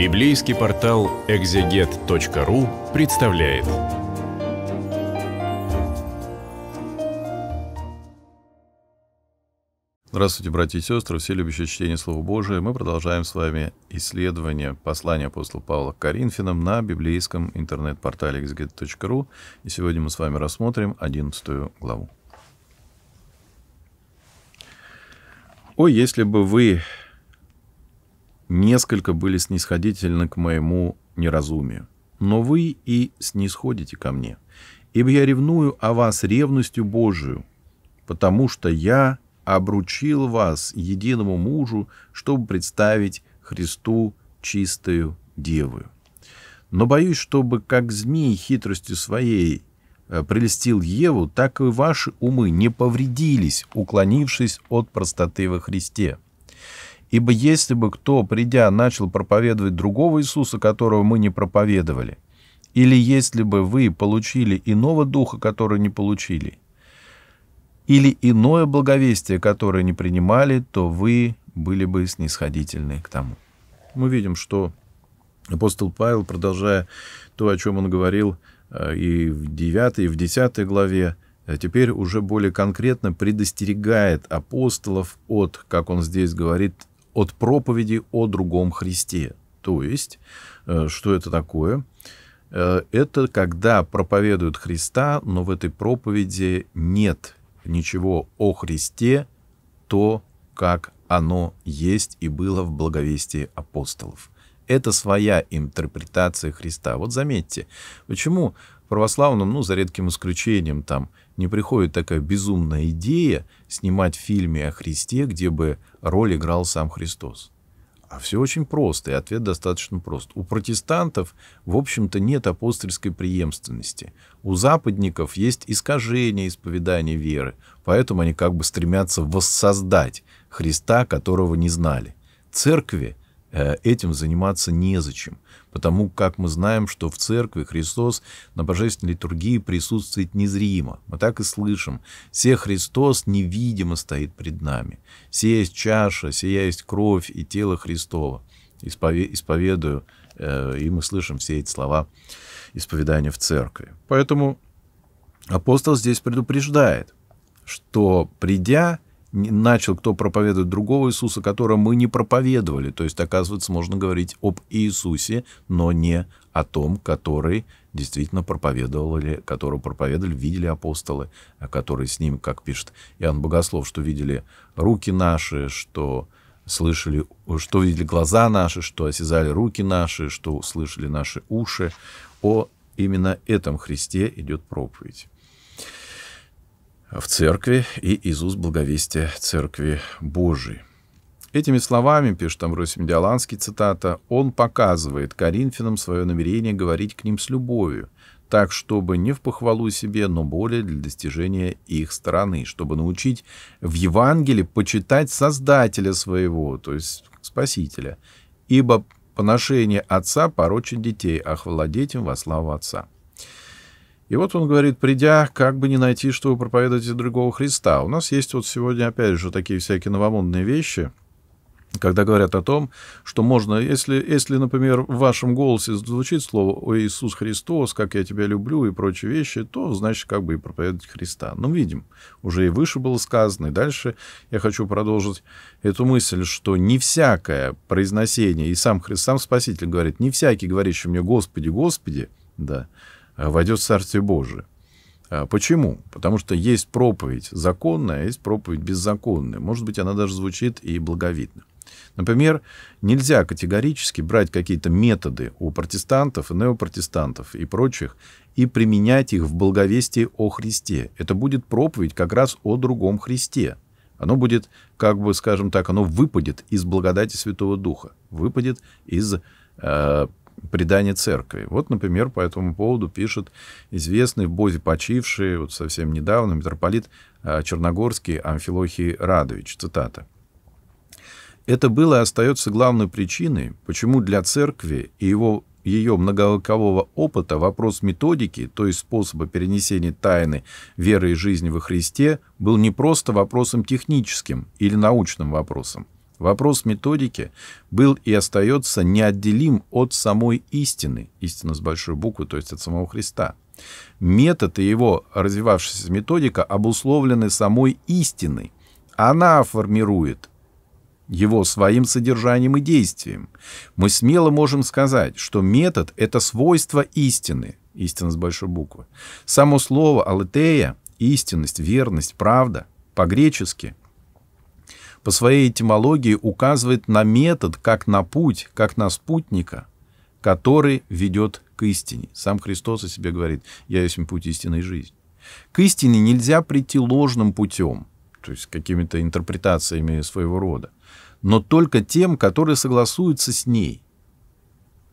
Библейский портал экзегет.ру представляет. Здравствуйте, братья и сестры, все любящие чтение Слова Божия. Мы продолжаем с вами исследование послания апостола Павла к Коринфянам на библейском интернет-портале exeget.ru. И сегодня мы с вами рассмотрим 11 главу. «О, если бы вы несколько были снисходительны к моему неразумию. Но вы и снисходите ко мне, ибо я ревную о вас ревностью Божию, потому что я обручил вас единому мужу, чтобы представить Христу чистую деву. Но боюсь, чтобы как змей хитростью своей э, прелестил Еву, так и ваши умы не повредились, уклонившись от простоты во Христе. Ибо если бы кто, придя, начал проповедовать другого Иисуса, которого мы не проповедовали, или если бы вы получили иного духа, который не получили, или иное благовестие, которое не принимали, то вы были бы снисходительны к тому. Мы видим, что апостол Павел, продолжая то, о чем он говорил э, и в 9, и в 10 главе, э, теперь уже более конкретно предостерегает апостолов от, как он здесь говорит, от проповеди о другом Христе. То есть, э, что это такое? Э, это когда проповедуют Христа, но в этой проповеди нет ничего о Христе, то, как оно есть и было в благовестии апостолов. Это своя интерпретация Христа. Вот заметьте, почему православным, ну, за редким исключением, там, не приходит такая безумная идея снимать в о Христе, где бы роль играл сам Христос? А все очень просто, и ответ достаточно прост. У протестантов, в общем-то, нет апостольской преемственности. У западников есть искажение исповедания веры, поэтому они как бы стремятся воссоздать Христа, которого не знали. Церкви Э, этим заниматься незачем, потому как мы знаем, что в церкви Христос на божественной литургии присутствует незримо. Мы так и слышим. все Христос невидимо стоит пред нами. Се есть чаша, сия есть кровь и тело Христова». Исповедую, э, и мы слышим все эти слова исповедания в церкви. Поэтому апостол здесь предупреждает, что придя, начал кто проповедовать другого Иисуса, которого мы не проповедовали. То есть, оказывается, можно говорить об Иисусе, но не о том, который действительно проповедовал или которого проповедовали, видели апостолы, а которые с ним, как пишет Иоанн Богослов, что видели руки наши, что слышали, что видели глаза наши, что осязали руки наши, что услышали наши уши. О именно этом Христе идет проповедь в церкви и из уст благовестия церкви Божией. Этими словами, пишет Амбросий Медиаланский, цитата, «он показывает коринфянам свое намерение говорить к ним с любовью, так, чтобы не в похвалу себе, но более для достижения их стороны, чтобы научить в Евангелии почитать Создателя своего, то есть Спасителя, ибо поношение отца порочит детей, а хвалодеть им во славу отца». И вот он говорит, придя, как бы не найти, чтобы проповедовать другого Христа. У нас есть вот сегодня, опять же, такие всякие новомодные вещи, когда говорят о том, что можно, если, если, например, в вашем голосе звучит слово «О Иисус Христос, как я тебя люблю» и прочие вещи, то, значит, как бы и проповедовать Христа. Ну, видим, уже и выше было сказано, и дальше я хочу продолжить эту мысль, что не всякое произносение, и сам Христ, сам Спаситель говорит, не всякий, говорящий мне «Господи, Господи», да, а, войдет в Царствие Божие. А, почему? Потому что есть проповедь законная, а есть проповедь беззаконная. Может быть, она даже звучит и благовидно. Например, нельзя категорически брать какие-то методы у протестантов, неопротестантов и прочих и применять их в благовестии о Христе. Это будет проповедь как раз о другом Христе. Оно будет, как бы, скажем так, оно выпадет из благодати Святого Духа, выпадет из э, предание церкви. Вот, например, по этому поводу пишет известный в Бозе почивший вот совсем недавно митрополит а, Черногорский Амфилохий Радович. Цитата. Это было и остается главной причиной, почему для церкви и его, ее многовекового опыта вопрос методики, то есть способа перенесения тайны веры и жизни во Христе, был не просто вопросом техническим или научным вопросом – Вопрос методики был и остается неотделим от самой истины, истина с большой буквы, то есть от самого Христа. Метод и его развивавшаяся методика обусловлены самой истиной. Она формирует его своим содержанием и действием. Мы смело можем сказать, что метод — это свойство истины, истина с большой буквы. Само слово «алетея» — истинность, верность, правда, по-гречески по своей этимологии указывает на метод, как на путь, как на спутника, который ведет к истине. Сам Христос о себе говорит, я есть путь истины и жизни. К истине нельзя прийти ложным путем, то есть какими-то интерпретациями своего рода, но только тем, который согласуется с ней,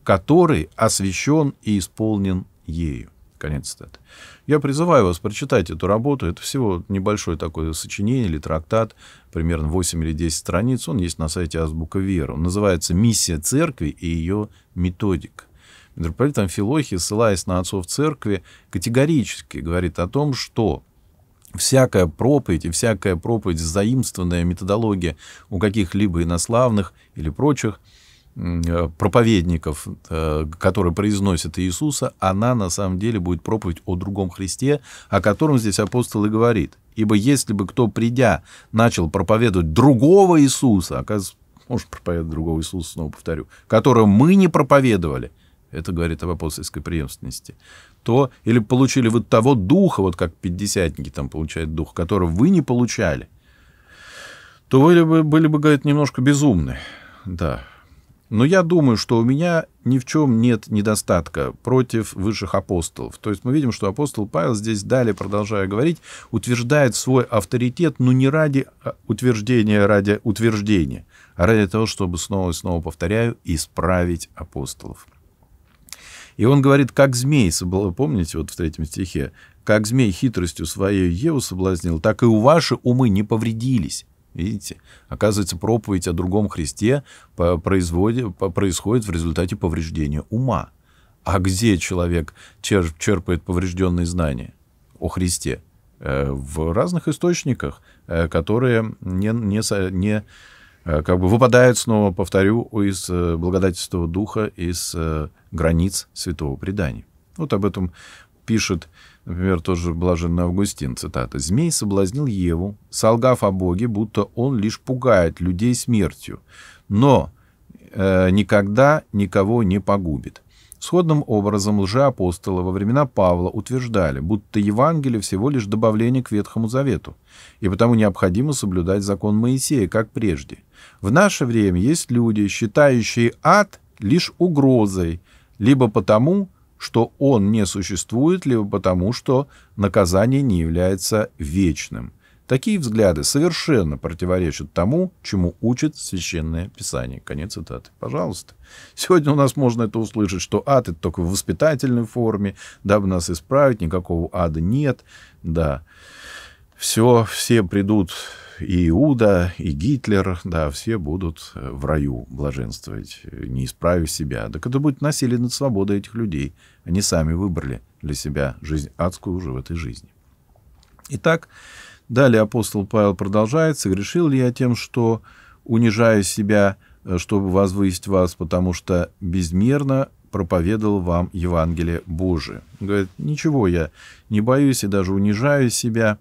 который освящен и исполнен ею. Конец цитаты. Я призываю вас прочитать эту работу. Это всего небольшое такое сочинение или трактат, примерно 8 или 10 страниц. Он есть на сайте Азбука Вера. Он называется «Миссия церкви и ее методика». Митрополит Амфилохий, ссылаясь на отцов церкви, категорически говорит о том, что всякая проповедь и всякая проповедь, заимствованная методология у каких-либо инославных или прочих – Э, проповедников, э, которые произносят Иисуса, она на самом деле будет проповедь о другом Христе, о котором здесь апостол и говорит. Ибо если бы кто, придя, начал проповедовать другого Иисуса, оказывается, может проповедовать другого Иисуса, снова повторю, которого мы не проповедовали, это говорит об апостольской преемственности, то или получили вот того духа, вот как пятидесятники там получают дух, которого вы не получали, то вы были бы, были бы говорит, немножко безумны. Да, но я думаю, что у меня ни в чем нет недостатка против высших апостолов. То есть мы видим, что апостол Павел здесь далее, продолжая говорить, утверждает свой авторитет, но не ради а, утверждения, ради утверждения, а ради того, чтобы снова и снова, повторяю, исправить апостолов. И он говорит, как змей, помните, вот в третьем стихе, как змей хитростью своей Еву соблазнил, так и у ваши умы не повредились. Видите? Оказывается, проповедь о другом Христе происходит в результате повреждения ума. А где человек черпает поврежденные знания о Христе? Э, в разных источниках, э, которые не, не, не э, как бы выпадают, снова повторю, из благодати Святого Духа, из границ святого предания. Вот об этом пишет Например, тоже блаженный Августин, цитата. «Змей соблазнил Еву, солгав о Боге, будто он лишь пугает людей смертью, но э, никогда никого не погубит». Сходным образом лжеапостолы во времена Павла утверждали, будто Евангелие всего лишь добавление к Ветхому Завету, и потому необходимо соблюдать закон Моисея, как прежде. В наше время есть люди, считающие ад лишь угрозой, либо потому, что он не существует, либо потому, что наказание не является вечным. Такие взгляды совершенно противоречат тому, чему учит Священное Писание. Конец цитаты. Пожалуйста. Сегодня у нас можно это услышать, что ад — это только в воспитательной форме, дабы нас исправить, никакого ада нет. Да все, все придут, и Иуда, и Гитлер, да, все будут э, в раю блаженствовать, э, не исправив себя. Так это будет насилие над свободой этих людей. Они сами выбрали для себя жизнь адскую уже в этой жизни. Итак, далее апостол Павел продолжает, согрешил ли я тем, что унижаю себя, э, чтобы возвысить вас, потому что безмерно проповедовал вам Евангелие Божие. Он говорит, ничего, я не боюсь и даже унижаю себя,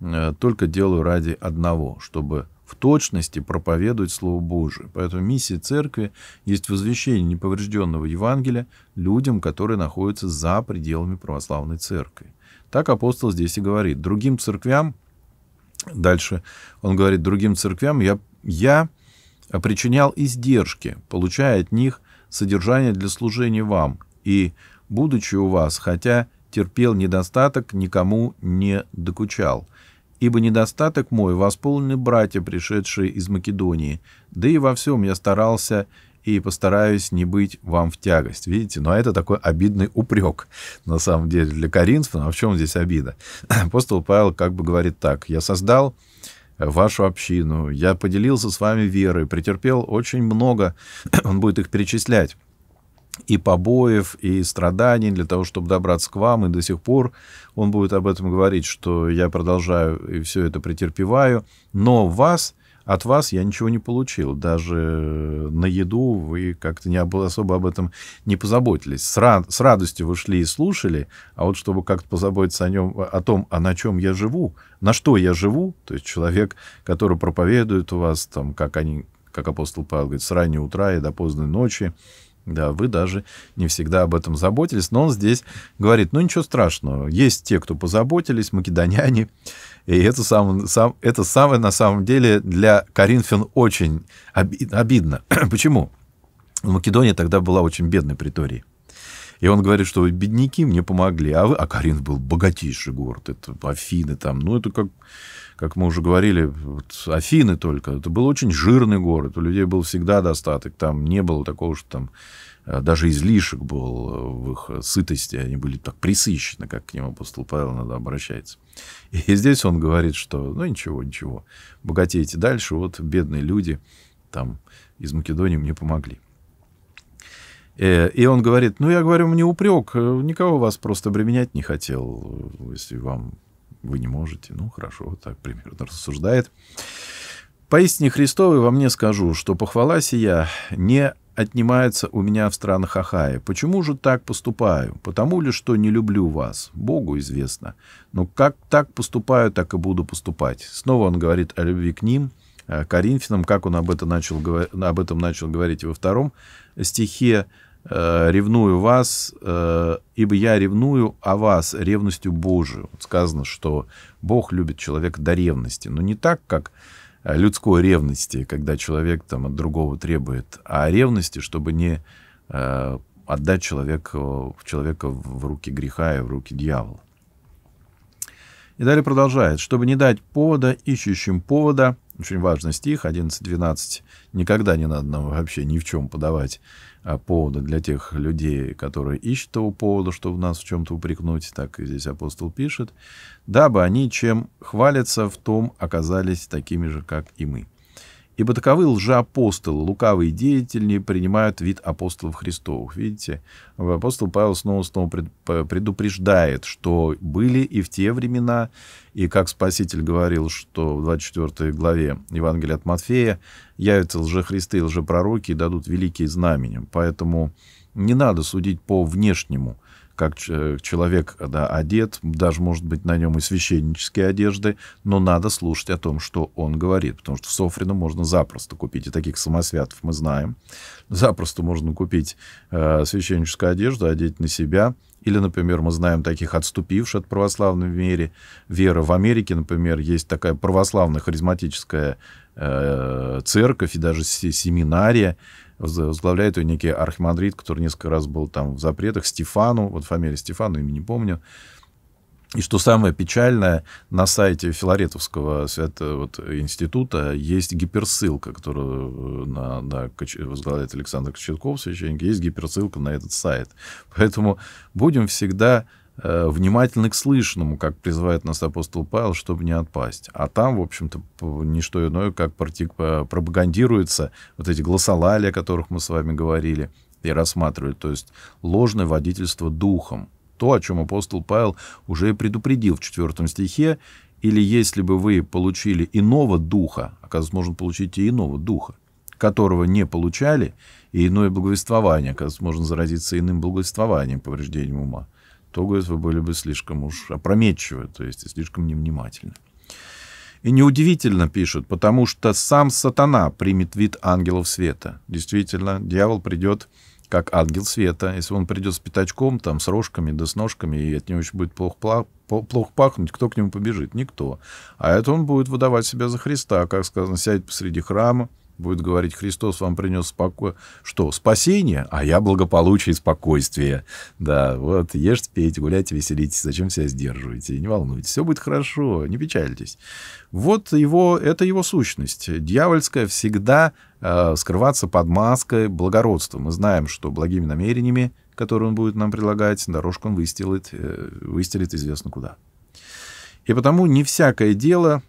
Э, только делаю ради одного, чтобы в точности проповедовать Слово Божие. Поэтому миссия церкви есть возвещение неповрежденного Евангелия людям, которые находятся за пределами православной церкви. Так апостол здесь и говорит. Другим церквям, дальше он говорит, другим церквям я, я причинял издержки, получая от них содержание для служения вам, и, будучи у вас, хотя терпел недостаток, никому не докучал ибо недостаток мой восполнены братья, пришедшие из Македонии, да и во всем я старался и постараюсь не быть вам в тягость. Видите, но ну, а это такой обидный упрек, на самом деле, для коринфян. А в чем здесь обида? Апостол Павел как бы говорит так, «Я создал вашу общину, я поделился с вами верой, претерпел очень много, он будет их перечислять, и побоев, и страданий для того, чтобы добраться к вам. И до сих пор он будет об этом говорить, что я продолжаю и все это претерпеваю. Но вас, от вас я ничего не получил. Даже на еду вы как-то не особо об этом не позаботились. С, рад, с радостью вы шли и слушали, а вот чтобы как-то позаботиться о, нем, о том, а на чем я живу, на что я живу, то есть человек, который проповедует у вас, там, как они как апостол Павел говорит, с раннего утра и до поздной ночи, да, вы даже не всегда об этом заботились. Но он здесь говорит, ну ничего страшного, есть те, кто позаботились, македоняне. И это, сам, сам, это самое на самом деле для Коринфян очень обидно. Почему? Ну, Македония тогда была очень бедной приторией. И он говорит, что бедняки мне помогли, а вы... А Каринф был богатейший город, это Афины там, ну, это как, как мы уже говорили, вот Афины только. Это был очень жирный город, у людей был всегда достаток, там не было такого, что там э, даже излишек был э, в их сытости, они были так присыщены, как к ним апостол Павел надо обращается. И здесь он говорит, что ну ничего, ничего, богатейте дальше, вот бедные люди там из Македонии мне помогли. Э, и он говорит, ну, я говорю, мне упрек, э, никого вас просто обременять не хотел, э, если вам вы не можете. Ну, хорошо, так примерно рассуждает. Поистине Христовой во мне скажу, что похвала сия не отнимается у меня в странах Ахая. Почему же так поступаю? Потому ли, что не люблю вас? Богу известно. Но как так поступаю, так и буду поступать. Снова он говорит о любви к ним, к Коринфянам, как он об этом начал, об этом начал говорить во втором стихе Э, ревную вас, э, ибо я ревную о вас ревностью Божию. сказано, что Бог любит человека до ревности, но не так, как э, людской ревности, когда человек там от другого требует, а ревности, чтобы не отдать человека, человека в руки греха и в руки дьявола. И далее продолжает, чтобы не дать повода ищущим повода, очень важный стих, 11-12, никогда не надо нам вообще ни в чем подавать а, повода для тех людей, которые ищут того повода, чтобы нас в чем-то упрекнуть, так и здесь апостол пишет, дабы они чем хвалятся в том оказались такими же, как и мы. Ибо таковы лжеапостолы, лукавые деятели принимают вид апостолов Христовых. Видите, апостол Павел снова-снова предупреждает, что были и в те времена, и как Спаситель говорил, что в 24 главе Евангелия от Матфея явятся лжехристы и лжепророки и дадут великие знамения. Поэтому не надо судить по внешнему – как э, человек да, одет, даже, может быть, на нем и священнические одежды, но надо слушать о том, что он говорит, потому что Софрину можно запросто купить, и таких самосвятов мы знаем. Запросто можно купить э, священническую одежду, одеть на себя, или, например, мы знаем таких отступивших от православной веры. Вера в Америке, например, есть такая православная харизматическая э, церковь и даже семинария, возглавляет ее некий архимандрит, который несколько раз был там в запретах, Стефану, вот фамилия Стефану, имя не помню. И что самое печальное, на сайте Филаретовского свято, вот, института есть гиперссылка, которую э, на, на, возглавляет Александр Кочетков, священник, есть гиперссылка на этот сайт. Поэтому будем всегда Э, внимательны к слышанному, как призывает нас апостол Павел, чтобы не отпасть. А там, в общем-то, ничто иное, как пропагандируются вот эти гласолалия, о которых мы с вами говорили, и рассматривали. то есть ложное водительство духом. То, о чем апостол Павел уже и предупредил в четвертом стихе, или если бы вы получили иного духа, оказывается, можно получить и иного духа, которого не получали, и иное благовествование, оказывается, можно заразиться иным благовествованием, повреждением ума то, говорит, вы были бы слишком уж опрометчивы, то есть слишком невнимательны. И неудивительно пишут, потому что сам сатана примет вид ангелов света. Действительно, дьявол придет как ангел света. Если он придет с пятачком, там, с рожками да с ножками, и от него еще будет плохо, плохо пахнуть, кто к нему побежит? Никто. А это он будет выдавать себя за Христа, как сказано, сядет посреди храма, будет говорить, Христос вам принес споко... что? спасение, а я благополучие и спокойствие. Да, вот ешьте, пейте, гуляйте, веселитесь, зачем себя сдерживаете, не волнуйтесь, все будет хорошо, не печальтесь. Вот его, это его сущность. Дьявольская всегда э, скрываться под маской благородства. Мы знаем, что благими намерениями, которые он будет нам предлагать, дорожку он выстелит, э, выстелит известно куда. И потому не всякое дело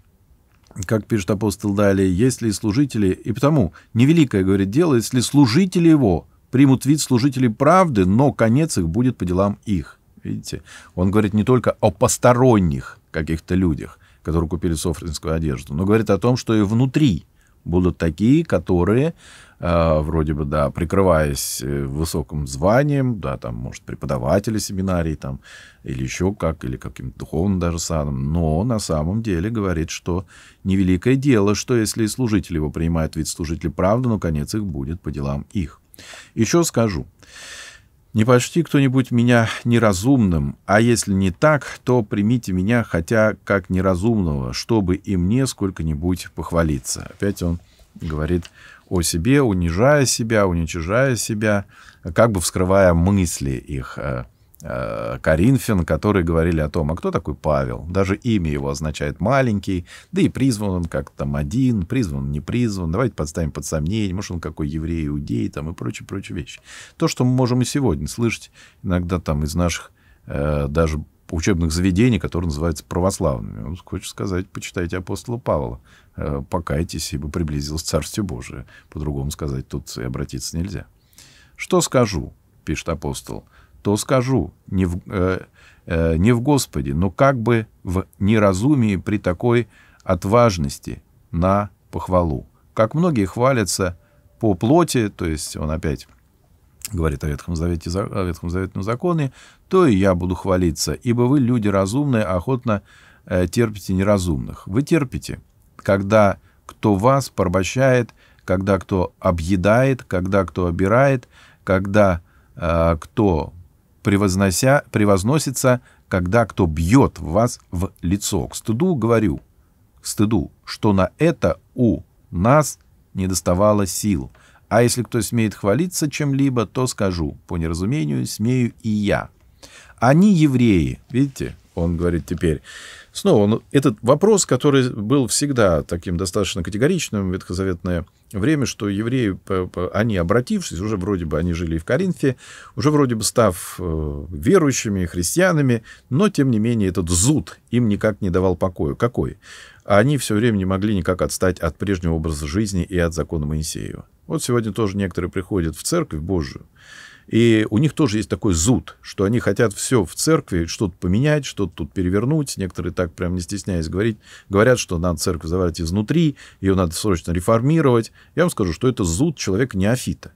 как пишет апостол далее, ли служители, и потому невеликое, говорит, дело, если служители его примут вид служителей правды, но конец их будет по делам их. Видите, он говорит не только о посторонних каких-то людях, которые купили софринскую одежду, но говорит о том, что и внутри Будут такие, которые э, вроде бы, да, прикрываясь э, высоким званием, да, там, может, преподаватели семинарий, там, или еще как, или каким-то духовным даже саном, но на самом деле говорит, что невеликое дело, что если и служитель его принимает, ведь служитель правду, ну, конец их будет по делам их. Еще скажу, не почти кто-нибудь меня неразумным, а если не так, то примите меня хотя как неразумного, чтобы и мне сколько-нибудь похвалиться. Опять он говорит о себе, унижая себя, уничижая себя, как бы вскрывая мысли их, э. Э, Коринфян, которые говорили о том, а кто такой Павел? Даже имя его означает «маленький», да и призван он как там один, призван, не призван, давайте подставим под сомнение, может, он какой еврей, иудей там и прочие, прочие вещи. То, что мы можем и сегодня слышать иногда там из наших э, даже учебных заведений, которые называются православными. Он хочет сказать, почитайте апостола Павла, э, покайтесь, ибо приблизилось Царствие Божие. По-другому сказать тут и обратиться нельзя. Что скажу, пишет апостол, — то скажу, не в, э, э, не в Господе, но как бы в неразумии при такой отважности на похвалу. Как многие хвалятся по плоти, то есть он опять говорит о Ветхом, Завете, о Ветхом Заветном законе, то и я буду хвалиться, ибо вы люди разумные, а охотно э, терпите неразумных. Вы терпите, когда кто вас порабощает, когда кто объедает, когда кто обирает, когда э, кто превознося, превозносится, когда кто бьет вас в лицо. К стыду говорю, к стыду, что на это у нас не доставало сил. А если кто смеет хвалиться чем-либо, то скажу, по неразумению, смею и я. Они евреи, видите, он говорит теперь. Снова он, ну, этот вопрос, который был всегда таким достаточно категоричным, ветхозаветное время, что евреи, они, обратившись, уже вроде бы они жили в Коринфе, уже вроде бы став э, верующими, христианами, но, тем не менее, этот зуд им никак не давал покоя. Какой? Они все время не могли никак отстать от прежнего образа жизни и от закона Моисеева. Вот сегодня тоже некоторые приходят в церковь Божию, и у них тоже есть такой зуд, что они хотят все в церкви, что-то поменять, что-то тут перевернуть. Некоторые так прям не стесняясь говорить, говорят, что надо церковь заварить изнутри, ее надо срочно реформировать. Я вам скажу, что это зуд человека неофита.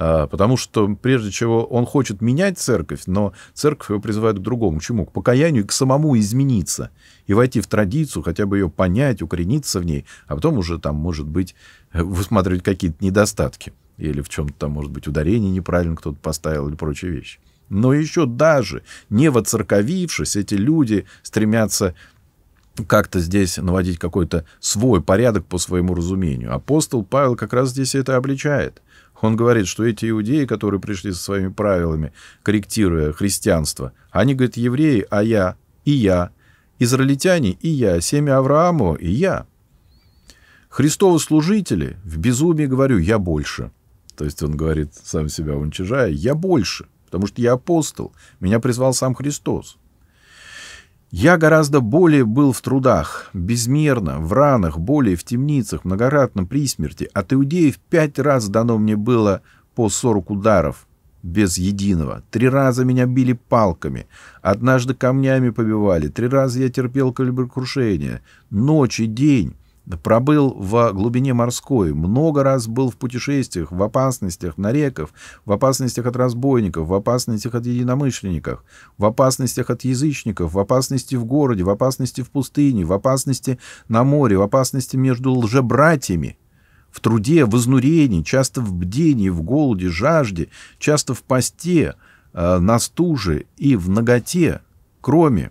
А, потому что, прежде чего, он хочет менять церковь, но церковь его призывает к другому. К чему? К покаянию и к самому измениться. И войти в традицию, хотя бы ее понять, укорениться в ней, а потом уже там, может быть, э, высматривать какие-то недостатки или в чем-то там, может быть, ударение неправильно кто-то поставил или прочие вещи. Но еще даже не воцерковившись, эти люди стремятся как-то здесь наводить какой-то свой порядок по своему разумению. Апостол Павел как раз здесь это обличает. Он говорит, что эти иудеи, которые пришли со своими правилами, корректируя христианство, они говорят, евреи, а я, и я, израильтяне, и я, семя Авраамова, и я. Христовы служители, в безумии говорю, я больше – то есть он говорит, сам себя уничижая, я больше, потому что я апостол, меня призвал сам Христос. Я гораздо более был в трудах, безмерно, в ранах, более в темницах, многократно при смерти. От иудеев пять раз дано мне было по сорок ударов, без единого. Три раза меня били палками, однажды камнями побивали, три раза я терпел крушения, Ночь и день пробыл в глубине морской, много раз был в путешествиях, в опасностях на реках, в опасностях от разбойников, в опасностях от единомышленников, в опасностях от язычников, в опасности в городе, в опасности в пустыне, в опасности на море, в опасности между лжебратьями, в труде, в изнурении, часто в бдении, в голоде, жажде, часто в посте, э, на стуже и в ноготе, кроме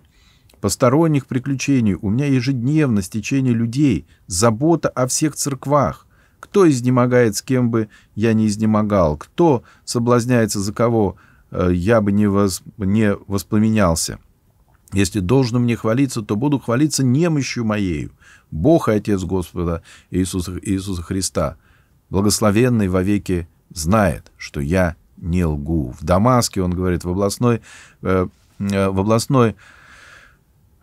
посторонних приключений, у меня ежедневно стечение людей, забота о всех церквах. Кто изнемогает, с кем бы я не изнемогал, кто соблазняется, за кого э, я бы не, воз, не воспламенялся. Если должно мне хвалиться, то буду хвалиться немощью моею. Бог и Отец Господа Иисуса, Иисуса Христа, благословенный вовеки, знает, что я не лгу. В Дамаске, он говорит, в областной, э, э в областной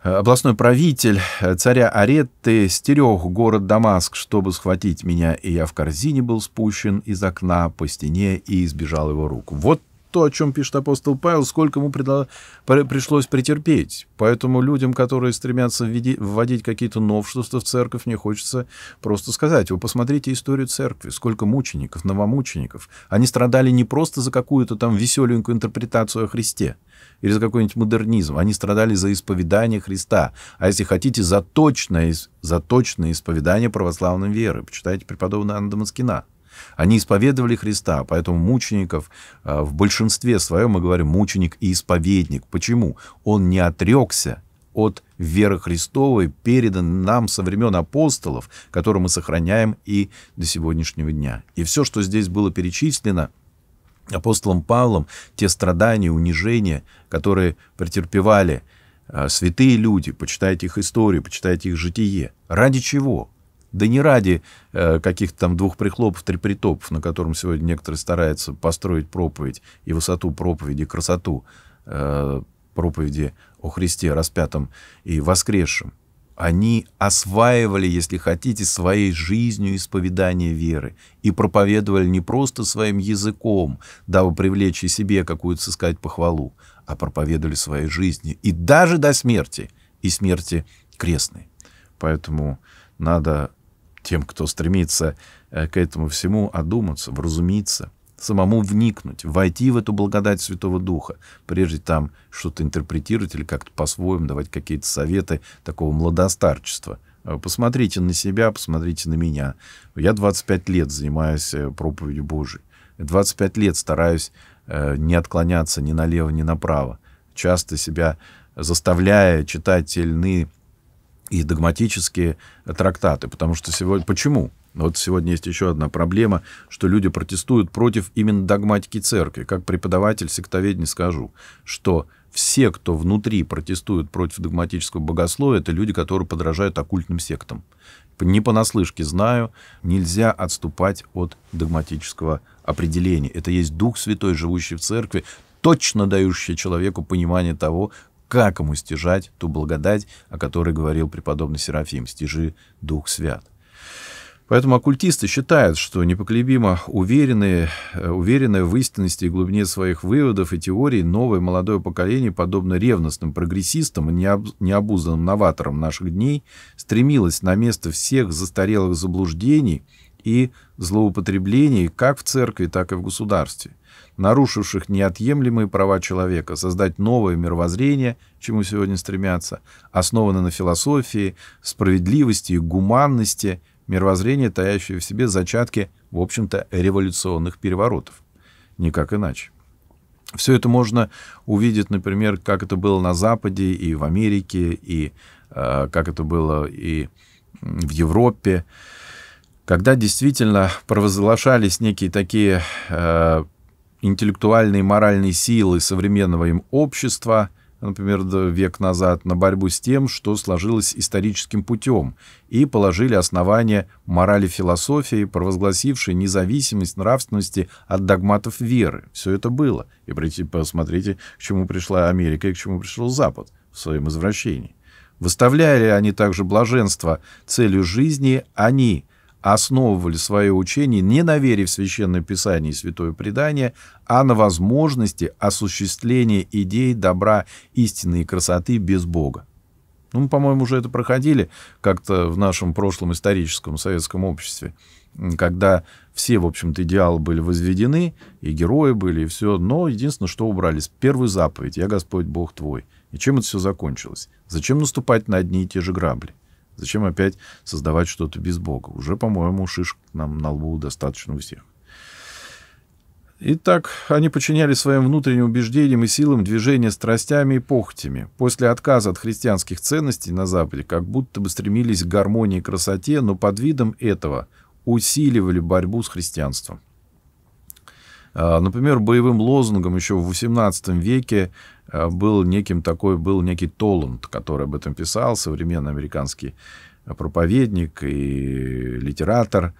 Э, областной правитель э, царя Аретты стерег город Дамаск, чтобы схватить меня, и я в корзине был спущен из окна по стене и избежал его рук. Вот то, о чем пишет апостол Павел, сколько ему предла... пришлось претерпеть. Поэтому людям, которые стремятся вводить какие-то новшества в церковь, мне хочется просто сказать, вы посмотрите историю церкви, сколько мучеников, новомучеников. Они страдали не просто за какую-то там веселенькую интерпретацию о Христе или за какой-нибудь модернизм. Они страдали за исповедание Христа. А если хотите, за точное, за точное исповедание православной веры. Почитайте преподобного Анна Дамаскина. Они исповедовали Христа, поэтому мучеников а, в большинстве своем, мы говорим, мученик и исповедник. Почему? Он не отрекся от веры Христовой, передан нам со времен апостолов, которые мы сохраняем и до сегодняшнего дня. И все, что здесь было перечислено, апостолом Павлом, те страдания, унижения, которые претерпевали а, святые люди, почитайте их историю, почитайте их житие. Ради чего? Да не ради э, каких-то там двух прихлопов, три притопов, на котором сегодня некоторые стараются построить проповедь и высоту проповеди, и красоту э, проповеди о Христе распятом и воскресшем. Они осваивали, если хотите, своей жизнью исповедание веры и проповедовали не просто своим языком, дабы привлечь и себе какую-то сыскать похвалу, а проповедовали своей жизнью и даже до смерти, и смерти крестной. Поэтому надо тем, кто стремится э, к этому всему, одуматься, вразумиться, самому вникнуть, войти в эту благодать Святого Духа, прежде там что-то интерпретировать или как-то по-своему давать какие-то советы такого младостарчества. Э, посмотрите на себя, посмотрите на меня. Я 25 лет занимаюсь э, проповедью Божией. 25 лет стараюсь не отклоняться ни налево, ни направо, часто себя заставляя читать те или иные и догматические трактаты. Потому что сегодня... Почему? Вот сегодня есть еще одна проблема, что люди протестуют против именно догматики церкви. Как преподаватель сектоведения скажу, что все, кто внутри протестуют против догматического богословия, это люди, которые подражают оккультным сектам. Не понаслышке знаю, нельзя отступать от догматического определения. Это есть Дух Святой, живущий в церкви, точно дающий человеку понимание того, как ему стяжать ту благодать, о которой говорил преподобный Серафим, стяжи Дух Свят. Поэтому оккультисты считают, что непоколебимо уверенные, э, уверенные в истинности и глубине своих выводов и теорий новое молодое поколение, подобно ревностным прогрессистам и необузданным новаторам наших дней, стремилось на место всех застарелых заблуждений – и злоупотреблений как в церкви, так и в государстве, нарушивших неотъемлемые права человека, создать новое мировоззрение, чему сегодня стремятся, основанное на философии, справедливости и гуманности, мировоззрение, таящее в себе зачатки, в общем-то, революционных переворотов. Никак иначе. Все это можно увидеть, например, как это было на Западе и в Америке, и э, как это было и в Европе когда действительно провозглашались некие такие э, интеллектуальные и моральные силы современного им общества, например, век назад, на борьбу с тем, что сложилось историческим путем, и положили основание морали философии, провозгласившей независимость нравственности от догматов веры. Все это было. И посмотрите, к чему пришла Америка и к чему пришел Запад в своем извращении. Выставляли они также блаженство целью жизни, они – основывали свое учение не на вере в Священное Писание и Святое Предание, а на возможности осуществления идей добра, истины и красоты без Бога. Ну, мы, по-моему, уже это проходили как-то в нашем прошлом историческом советском обществе, когда все, в общем-то, идеалы были возведены, и герои были, и все, но единственное, что убрали, первую заповедь «Я Господь Бог твой». И чем это все закончилось? Зачем наступать на одни и те же грабли? Зачем опять создавать что-то без Бога? Уже, по-моему, шишек нам на лбу достаточно у всех. Итак, они подчиняли своим внутренним убеждениям и силам движения страстями и похотями. После отказа от христианских ценностей на Западе как будто бы стремились к гармонии и красоте, но под видом этого усиливали борьбу с христианством. А, например, боевым лозунгом еще в XVIII веке а, был неким такой, был некий Толланд, который об этом писал, современный американский проповедник и литератор.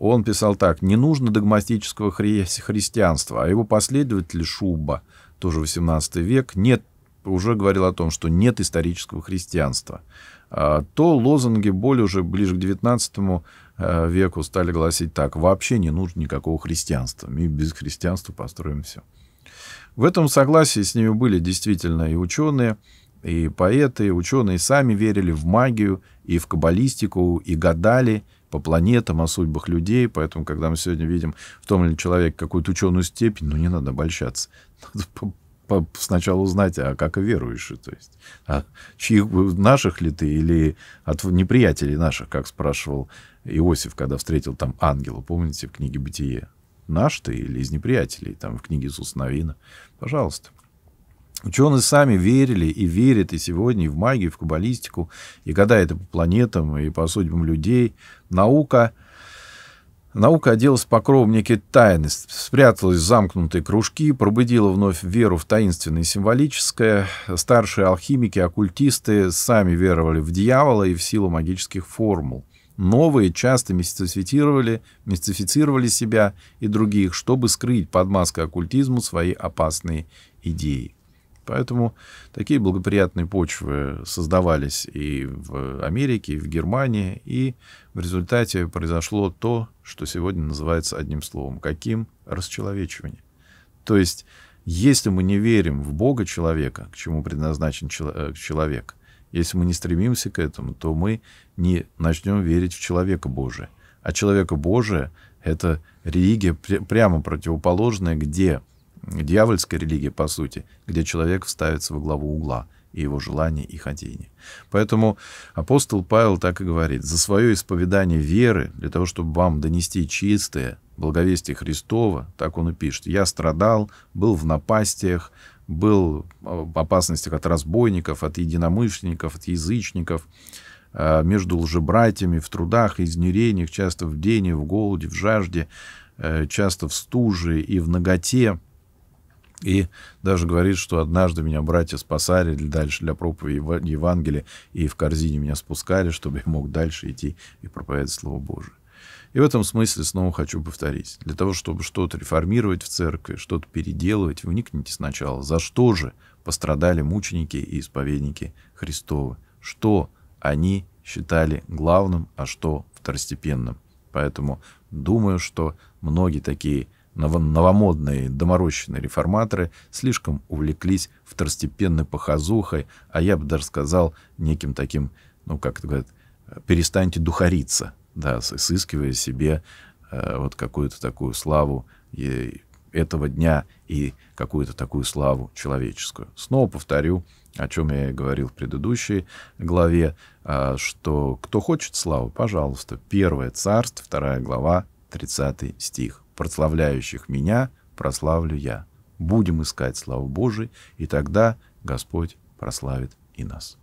Он писал так, не нужно догматического христианства, а его последователь Шуба, тоже 18 век, нет уже говорил о том, что нет исторического христианства, а, то лозунги более уже ближе к XIX э, веку стали гласить так, вообще не нужно никакого христианства, мы без христианства построим все. В этом согласии с ними были действительно и ученые, и поэты, и ученые сами верили в магию, и в каббалистику, и гадали по планетам, о судьбах людей. Поэтому, когда мы сегодня видим в том или ином человеке какую-то ученую степень, ну, не надо обольщаться. Надо сначала узнать, а как веруешь, то есть, а чьих наших ли ты или от неприятелей наших, как спрашивал Иосиф, когда встретил там ангела, помните, в книге «Бытие». Наш ты или из неприятелей, там в книге Иисуса Новина. Пожалуйста. Ученые сами верили и верят и сегодня и в магию, и в каббалистику, и когда это по планетам, и по судьбам людей. Наука Наука оделась покровом некой тайности, спряталась в замкнутые кружки, пробудила вновь веру в таинственное и символическое. Старшие алхимики, оккультисты сами веровали в дьявола и в силу магических формул. Новые часто мистифицировали, мистифицировали себя и других, чтобы скрыть под маской оккультизму свои опасные идеи. Поэтому такие благоприятные почвы создавались и в Америке, и в Германии, и в результате произошло то, что сегодня называется одним словом, каким расчеловечивание. То есть, если мы не верим в Бога человека, к чему предназначен э, человек, если мы не стремимся к этому, то мы не начнем верить в человека Божия. А человека Божия — это религия прямо противоположная, где дьявольская религия по сути, где человек вставится во главу угла и его желания и хотения. Поэтому апостол Павел так и говорит, за свое исповедание веры, для того, чтобы вам донести чистое благовестие Христова, так он и пишет, я страдал, был в напастях, был в опасностях от разбойников, от единомышленников, от язычников, э, между лжебратьями, в трудах, изнурениях, часто в день, в голоде, в жажде, э, часто в стуже и в ноготе, и даже говорит, что однажды меня братья спасали дальше для проповеди Евангелия и в корзине меня спускали, чтобы я мог дальше идти и проповедовать Слово Божие. И в этом смысле снова хочу повторить. Для того, чтобы что-то реформировать в церкви, что-то переделывать, вникните сначала, за что же пострадали мученики и исповедники Христовы, что они считали главным, а что второстепенным. Поэтому думаю, что многие такие новомодные доморощенные реформаторы слишком увлеклись второстепенной похозухой, а я бы даже сказал неким таким, ну, как это говорят, перестаньте духариться, да, сыскивая себе э, вот какую-то такую славу и этого дня и какую-то такую славу человеческую. Снова повторю, о чем я и говорил в предыдущей главе, э, что кто хочет славы, пожалуйста, первое царство, вторая глава, 30 стих прославляющих меня прославлю я. Будем искать славу Божию, и тогда Господь прославит и нас.